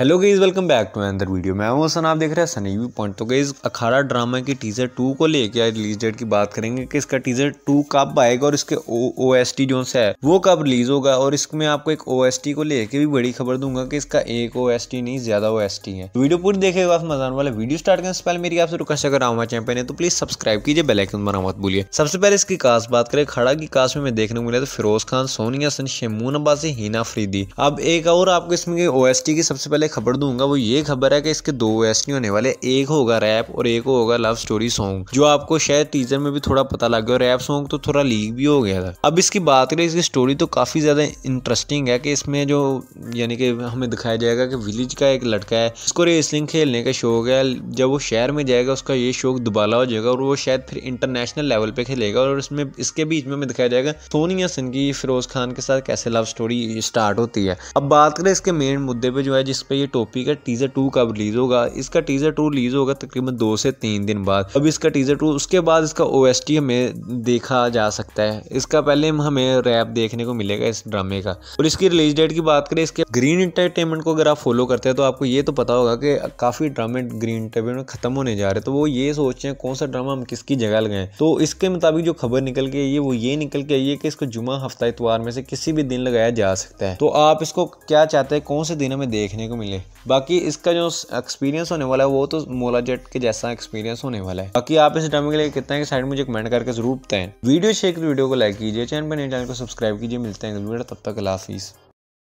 hello guys welcome back to another video मैं हूं सन आप देख रहे हैं सनी व्यू पॉइंट तो गईज़ अखाड़ा ड्रामा की टीज़र टू को लेकर रिलीज डेट की बात करेंगे कि इसका टीज़र टू कब आएगा और इसके ओ एस टी जो है वो कब रिलीज होगा और इसमें आपको एक ओ एस टी को लेकर भी बड़ी खबर दूंगा कि इसका एक ओ एस टी नहीं ज़्यादा ओ एस टी है वीडियो तो पूरी देखेगा आप मजा आने वीडियो स्टार्ट करने से पहले मेरी आपसे रिक्वेस्ट अगर आऊँगा चैंपियन है तो प्लीज़ सब्सक्राइब कीजिए बेलाइकन बना मत बोलिए सबसे पहले इसकी कास्ट बात करें खड़ा की कास्ट में देखने को मिला तो फिरोज खान सोनिया सन शेमून अब्बासी हिना फरीदी अब एक और आपको इसमें ओ एस टी की सबसे पहले पहले खबर दूंगा वो ये खबर है कि इसके दो एसटी होने वाले एक होगा रैप और एक होगा लव स्टोरी सॉन्ग जो आपको शायद टीजर में भी थोड़ा पता लग गया रैप सॉन्ग तो थोड़ा लीक भी हो गया था अब इसकी बात करें इसकी स्टोरी तो काफ़ी ज़्यादा इंटरेस्टिंग है कि इसमें जो यानी कि हमें दिखाया जाएगा कि विलेज का एक लड़का है उसको रेसलिंग खेलने का शौक है जब वो शहर में जाएगा उसका ये शौक दुबाला हो जाएगा और वो शायद फिर इंटरनेशनल लेवल पे खेलेगा और इसमें इसके बीच में हमें दिखाया जाएगा सोनिया सिंह की फिरोज खान के साथ कैसे लव स्टोरी स्टार्ट होती है अब बात करें इसके मेन मुद्दे पे जो है जिसपे ये टॉपिक है टीजर टू का रिलीज होगा इसका टीजर टू रिलीज होगा तकरीबन दो से तीन दिन बाद अब इसका टीजर टू उसके बाद इसका ओ हमें देखा जा सकता है इसका पहले हमें रैप देखने को मिलेगा इस ड्रामे का और इसकी रिलीज डेट की बात करें इसके ग्रीन इंटरटेनमेंट को अगर आप फॉलो करते हैं तो आपको ये तो पता होगा कि काफ़ी ड्रामे ग्रीन इंटरटेनमेंट खत्म होने जा रहे तो वो ये सोच रहे हैं कौन सा ड्रामा हम किसकी जगह लगाए तो इसके मुताबिक जो खबर निकल के आई है वो ये निकल के आई है कि इसको जुमा हफ्ता इतवार में से किसी भी दिन लगाया जा सकता है तो आप इसको क्या चाहते हैं कौन से दिन हमें देखने को मिले मिले बाकी इसका जो एक्सपीरियंस होने वाला है वो तो मोला जेट के जैसा एक्सपीरियंस होने वाला है बाकी आप इस ड्रामे के लिए कितना साइड मुझे कमेंट करके जरूर बताएं वीडियो शेयर वीडियो को लाइक कीजिए चैनल पर नए चैनल को सब्सक्राइब कीजिए मिलते हैं तब तक लाफीज़